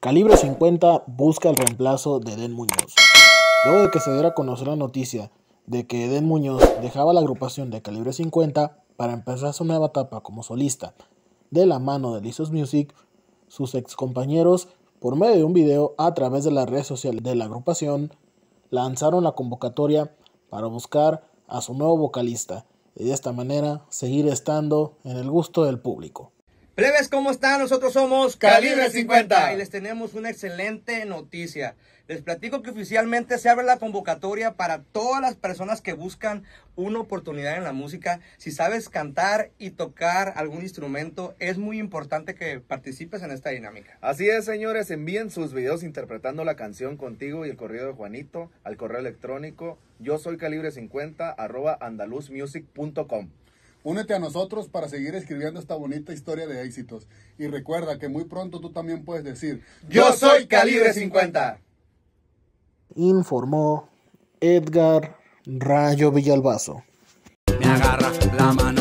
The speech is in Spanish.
Calibre 50 busca el reemplazo de Den Muñoz. Luego de que se diera a conocer la noticia de que Den Muñoz dejaba la agrupación de Calibre 50 para empezar su nueva etapa como solista, de la mano de Lizos Music, sus ex compañeros por medio de un video a través de las redes sociales de la agrupación, lanzaron la convocatoria para buscar a su nuevo vocalista, y de esta manera seguir estando en el gusto del público. Breves, ¿cómo están? Nosotros somos Calibre 50 y les tenemos una excelente noticia. Les platico que oficialmente se abre la convocatoria para todas las personas que buscan una oportunidad en la música. Si sabes cantar y tocar algún instrumento, es muy importante que participes en esta dinámica. Así es, señores, envíen sus videos interpretando la canción contigo y el correo de Juanito al correo electrónico yo soy calibre 50 arroba andaluzmusic.com. Únete a nosotros para seguir escribiendo esta bonita historia de éxitos. Y recuerda que muy pronto tú también puedes decir, yo soy calibre 50. Informó Edgar Rayo Villalbazo. Me agarra la mano